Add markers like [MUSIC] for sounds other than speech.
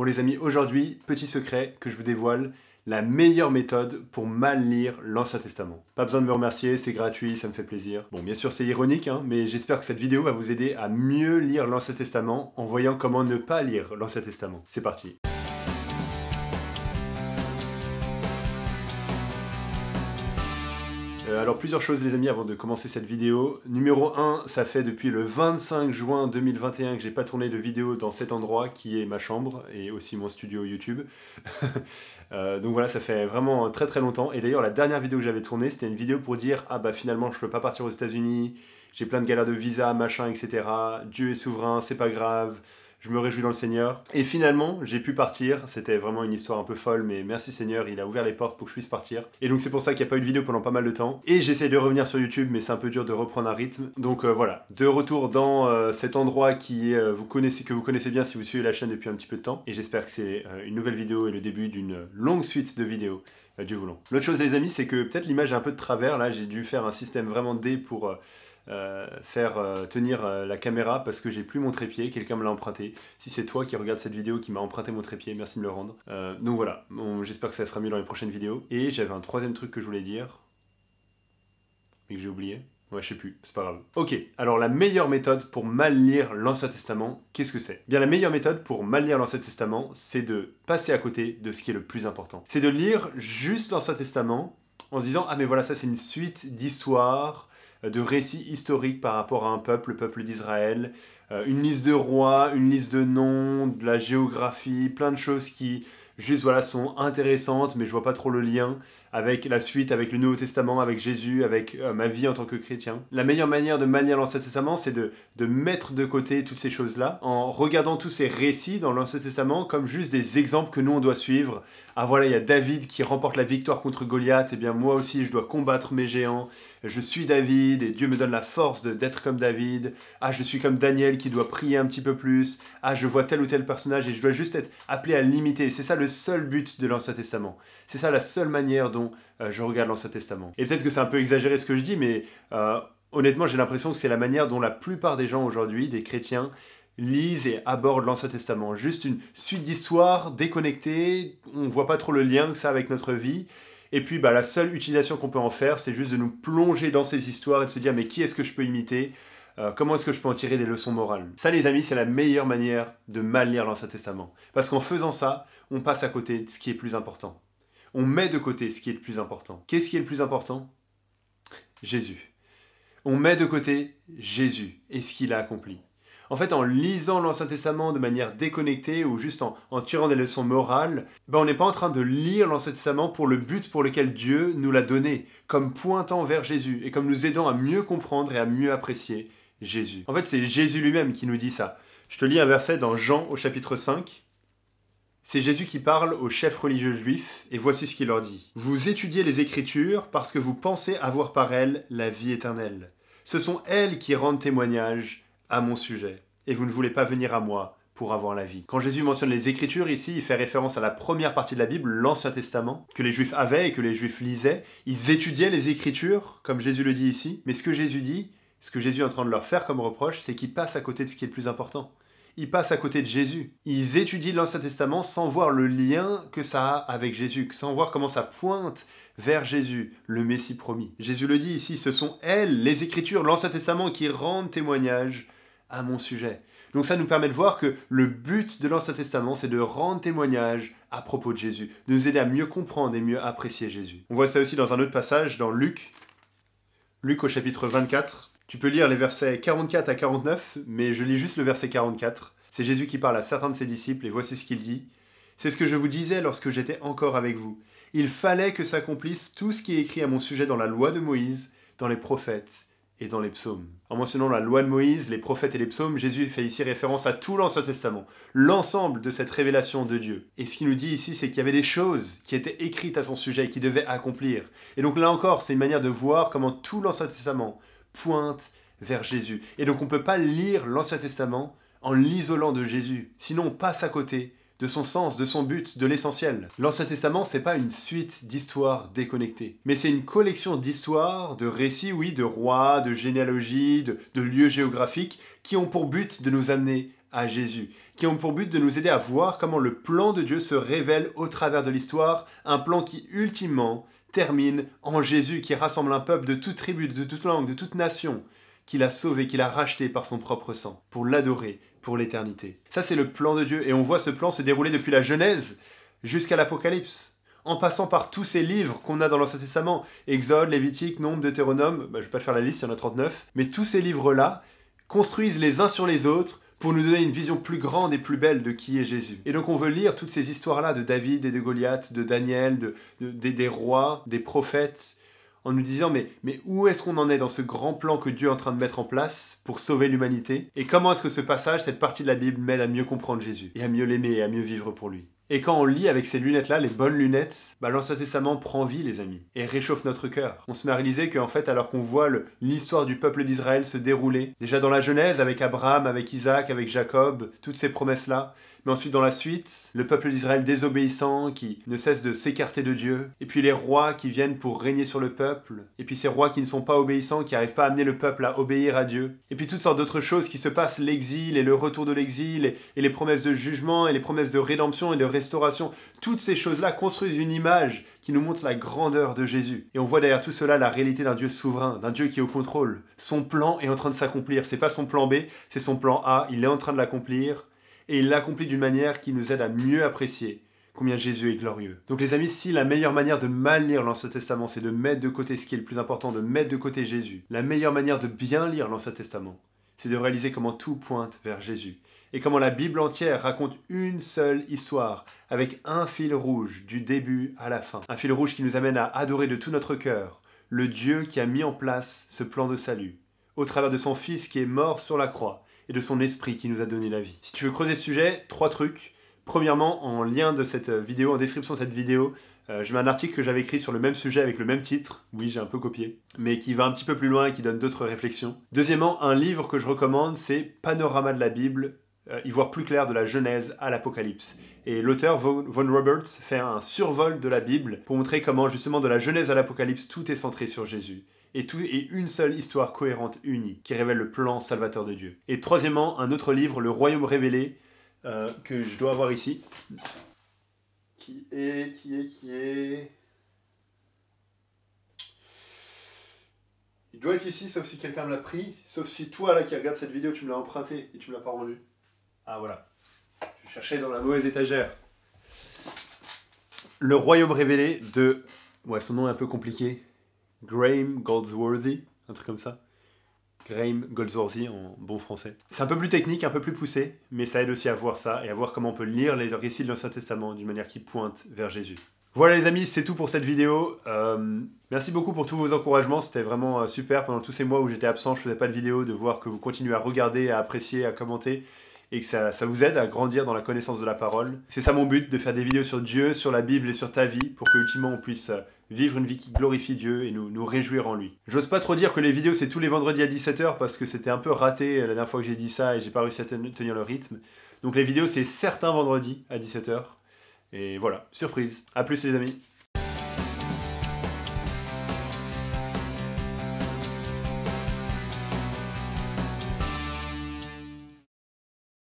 Bon les amis, aujourd'hui, petit secret que je vous dévoile, la meilleure méthode pour mal lire l'Ancien Testament. Pas besoin de me remercier, c'est gratuit, ça me fait plaisir. Bon, bien sûr, c'est ironique, hein, mais j'espère que cette vidéo va vous aider à mieux lire l'Ancien Testament en voyant comment ne pas lire l'Ancien Testament. C'est parti Euh, alors plusieurs choses les amis avant de commencer cette vidéo. Numéro 1, ça fait depuis le 25 juin 2021 que j'ai pas tourné de vidéo dans cet endroit qui est ma chambre et aussi mon studio YouTube. [LAUGHS] Euh, donc voilà, ça fait vraiment très très longtemps. Et d'ailleurs la dernière vidéo que j'avais tournée, c'était une vidéo pour dire ah bah finalement je peux pas partir aux États-Unis, j'ai plein de galères de visa, machin, etc. Dieu est souverain, c'est pas grave je me réjouis dans le Seigneur. Et finalement, j'ai pu partir. C'était vraiment une histoire un peu folle, mais merci Seigneur, il a ouvert les portes pour que je puisse partir. Et donc c'est pour ça qu'il n'y a pas eu de vidéo pendant pas mal de temps. Et j'essaie de revenir sur YouTube, mais c'est un peu dur de reprendre un rythme. Donc euh, voilà, de retour dans euh, cet endroit qui euh, vous connaissez, que vous connaissez bien si vous suivez la chaîne depuis un petit peu de temps. Et j'espère que c'est une nouvelle vidéo et le début d'une longue suite de vidéos. Dieu voulant. L'autre chose les amis, c'est que peut-être l'image est un peu de travers, là j'ai dû faire un système vraiment dé pour euh, faire euh, tenir euh, la caméra parce que j'ai plus mon trépied, quelqu'un me l'a emprunté. Si c'est toi qui regarde cette vidéo qui m'a emprunté mon trépied, merci de me le rendre. donc voilà, bon, j'espère que ça sera mieux dans les prochaines vidéos. Et j'avais un troisième truc que je voulais dire, mais que j'ai oublié. Ouais, je sais plus, c'est pas grave. Ok, alors la meilleure méthode pour mal lire l'Ancien Testament, qu'est-ce que c'est eh Bien, la meilleure méthode pour mal lire l'Ancien Testament, c'est de passer à côté de ce qui est le plus important. C'est de lire juste l'Ancien Testament en se disant Ah, mais voilà, ça c'est une suite d'histoires de récits historiques par rapport à un peuple, le peuple d'Israël, euh, une liste de rois, une liste de noms, de la géographie, plein de choses qui juste voilà sont intéressantes, mais je vois pas trop le lien avec la suite, avec le Nouveau Testament, avec Jésus, avec euh, ma vie en tant que chrétien. La meilleure manière de manier l'Ancien Testament, c'est de, mettre de côté toutes ces choses-là, en regardant tous ces récits dans l'Ancien Testament comme juste des exemples que nous on doit suivre. Ah voilà, il y a David qui remporte la victoire contre Goliath, et eh bien moi aussi je dois combattre mes géants, je suis David et Dieu me donne la force d'être comme David. Ah, je suis comme Daniel qui doit prier un petit peu plus. Ah, je vois tel ou tel personnage et je dois juste être appelé à l'imiter. C'est ça le seul but de l'Ancien Testament. C'est ça la seule manière dont euh, je regarde l'Ancien Testament. Et peut-être que c'est un peu exagéré ce que je dis, mais euh, honnêtement, j'ai l'impression que c'est la manière dont la plupart des gens aujourd'hui, des chrétiens, lisent et abordent l'Ancien Testament. Juste une suite d'histoires déconnectées, on ne voit pas trop le lien que ça avec notre vie. Et puis bah, la seule utilisation qu'on peut en faire, c'est juste de nous plonger dans ces histoires et de se dire mais qui est-ce que je peux imiter euh, Comment est-ce que je peux en tirer des leçons morales Ça les amis, c'est la meilleure manière de mal lire l'Ancien Testament. Parce qu'en faisant ça, on passe à côté de ce qui est plus important. On met de côté ce qui est le plus important. Qu'est-ce qui est le plus important Jésus. On met de côté Jésus et ce qu'il a accompli en fait, en lisant l'Ancien Testament de manière déconnectée ou juste en, tirant des leçons morales, ben on n'est pas en train de lire l'Ancien Testament pour le but pour lequel Dieu nous l'a donné, comme pointant vers Jésus et comme nous aidant à mieux comprendre et à mieux apprécier Jésus. En fait, c'est Jésus lui-même qui nous dit ça. Je te lis un verset dans Jean au chapitre 5. C'est Jésus qui parle aux chefs religieux juifs, et voici ce qu'il leur dit. Vous étudiez les Écritures parce que vous pensez avoir par elles la vie éternelle. Ce sont elles qui rendent témoignage à mon sujet, et vous ne voulez pas venir à moi pour avoir la vie. Quand Jésus mentionne les Écritures, ici, il fait référence à la première partie de la Bible, l'Ancien Testament, que les Juifs avaient et que les Juifs lisaient. Ils étudiaient les Écritures, comme Jésus le dit ici, mais ce que Jésus dit, ce que Jésus est en train de leur faire comme reproche, c'est qu'ils passent à côté de ce qui est le plus important. Ils passent à côté de Jésus. Ils étudient l'Ancien Testament sans voir le lien que ça a avec Jésus, sans voir comment ça pointe vers Jésus, le Messie promis. Jésus le dit ici, ce sont elles, les Écritures, l'Ancien Testament, qui rendent témoignage à mon sujet. Donc ça nous permet de voir que le but de l'Ancien Testament, c'est de rendre témoignage à propos de Jésus, de nous aider à mieux comprendre et mieux apprécier Jésus. On voit ça aussi dans un autre passage, dans Luc, Luc au chapitre 24. Tu peux lire les versets 44 à 49, mais je lis juste le verset 44. C'est Jésus qui parle à certains de ses disciples et voici ce qu'il dit. C'est ce que je vous disais lorsque j'étais encore avec vous. Il fallait que s'accomplisse tout ce qui est écrit à mon sujet dans la loi de Moïse, dans les prophètes et dans les psaumes. En mentionnant la loi de Moïse, les prophètes et les psaumes, Jésus fait ici référence à tout l'Ancien Testament, l'ensemble de cette révélation de Dieu. Et ce qu'il nous dit ici, c'est qu'il y avait des choses qui étaient écrites à son sujet et qu'il devait accomplir. Et donc là encore, c'est une manière de voir comment tout l'Ancien Testament pointe vers Jésus. Et donc on ne peut pas lire l'Ancien Testament en l'isolant de Jésus, sinon on passe à côté de son sens, de son but, de l'essentiel. L'Ancien Testament, c'est pas une suite d'histoires déconnectées, mais c'est une collection d'histoires, de récits, oui, de rois, de généalogies, de, de lieux géographiques qui ont pour but de nous amener à Jésus, qui ont pour but de nous aider à voir comment le plan de Dieu se révèle au travers de l'histoire, un plan qui ultimement termine en Jésus, qui rassemble un peuple de toute tribu, de toute langue, de toute nation, qu'il a sauvé, qu'il a racheté par son propre sang, pour l'adorer pour l'éternité. Ça, c'est le plan de Dieu, et on voit ce plan se dérouler depuis la Genèse jusqu'à l'Apocalypse, en passant par tous ces livres qu'on a dans l'Ancien Testament, Exode, Lévitique, Nombre, Deutéronome, je bah, je vais pas faire la liste, il y en a 39, mais tous ces livres-là construisent les uns sur les autres pour nous donner une vision plus grande et plus belle de qui est Jésus. Et donc on veut lire toutes ces histoires-là de David et de Goliath, de Daniel, des rois, des prophètes, en nous disant mais, mais où est-ce qu'on en est dans ce grand plan que Dieu est en train de mettre en place pour sauver l'humanité Et comment est-ce que ce passage, cette partie de la Bible m'aide à mieux comprendre Jésus et à mieux l'aimer et à mieux vivre pour lui et quand on lit avec ces lunettes-là, les bonnes lunettes, bah, l'Ancien Testament prend vie, les amis, et réchauffe notre cœur. On se met à réaliser qu'en fait, alors qu'on voit l'histoire du peuple d'Israël se dérouler, déjà dans la Genèse, avec Abraham, avec Isaac, avec Jacob, toutes ces promesses-là, mais ensuite, dans la suite, le peuple d'Israël désobéissant qui ne cesse de s'écarter de Dieu. Et puis les rois qui viennent pour régner sur le peuple. Et puis ces rois qui ne sont pas obéissants, qui n'arrivent pas à amener le peuple à obéir à Dieu. Et puis toutes sortes d'autres choses qui se passent, l'exil et le retour de l'exil, et, les promesses de jugement, et les promesses de rédemption et de restauration. Toutes ces choses-là construisent une image qui nous montre la grandeur de Jésus. Et on voit derrière tout cela la réalité d'un Dieu souverain, d'un Dieu qui est au contrôle. Son plan est en train de s'accomplir. C'est pas son plan B, c'est son plan A. Il est en train de l'accomplir et il l'accomplit d'une manière qui nous aide à mieux apprécier combien Jésus est glorieux. Donc les amis, si la meilleure manière de mal lire l'Ancien Testament, c'est de mettre de côté ce qui est le plus important, de mettre de côté Jésus, la meilleure manière de bien lire l'Ancien Testament, c'est de réaliser comment tout pointe vers Jésus, et comment la Bible entière raconte une seule histoire, avec un fil rouge du début à la fin. Un fil rouge qui nous amène à adorer de tout notre cœur le Dieu qui a mis en place ce plan de salut, au travers de son Fils qui est mort sur la croix, et de son esprit qui nous a donné la vie. Si tu veux creuser ce sujet, trois trucs. Premièrement, en lien de cette vidéo, en description de cette vidéo, euh, j'ai je mets un article que j'avais écrit sur le même sujet avec le même titre, oui j'ai un peu copié, mais qui va un petit peu plus loin et qui donne d'autres réflexions. Deuxièmement, un livre que je recommande, c'est Panorama de la Bible, y euh, voir plus clair de la Genèse à l'Apocalypse. Et l'auteur Von Roberts fait un survol de la Bible pour montrer comment justement de la Genèse à l'Apocalypse tout est centré sur Jésus et, tout, une seule histoire cohérente, unie, qui révèle le plan salvateur de Dieu. Et troisièmement, un autre livre, Le Royaume révélé, euh, que je dois avoir ici. Qui est, qui est, qui est... Il doit être ici, sauf si quelqu'un me l'a pris, sauf si toi, là, qui regarde cette vidéo, tu me l'as emprunté et tu me l'as pas rendu. Ah, voilà. Je cherchais dans la mauvaise étagère. Le Royaume révélé de... Ouais, son nom est un peu compliqué. Graeme Goldsworthy, un truc comme ça. Graeme Goldsworthy en bon français. C'est un peu plus technique, un peu plus poussé, mais ça aide aussi à voir ça et à voir comment on peut lire les récits de l'Ancien Testament d'une manière qui pointe vers Jésus. Voilà les amis, c'est tout pour cette vidéo. Euh, merci beaucoup pour tous vos encouragements, c'était vraiment euh, super. Pendant tous ces mois où j'étais absent, je faisais pas de vidéo, de voir que vous continuez à regarder, à apprécier, à commenter et que ça, vous aide à grandir dans la connaissance de la parole. C'est ça mon but, de faire des vidéos sur Dieu, sur la Bible et sur ta vie, pour que ultimement on puisse euh, vivre une vie qui glorifie Dieu et nous, nous réjouir en lui. J'ose pas trop dire que les vidéos c'est tous les vendredis à 17h parce que c'était un peu raté la dernière fois que j'ai dit ça et j'ai pas réussi à tenir le rythme. Donc les vidéos c'est certains vendredis à 17h. Et voilà, surprise. A plus les amis.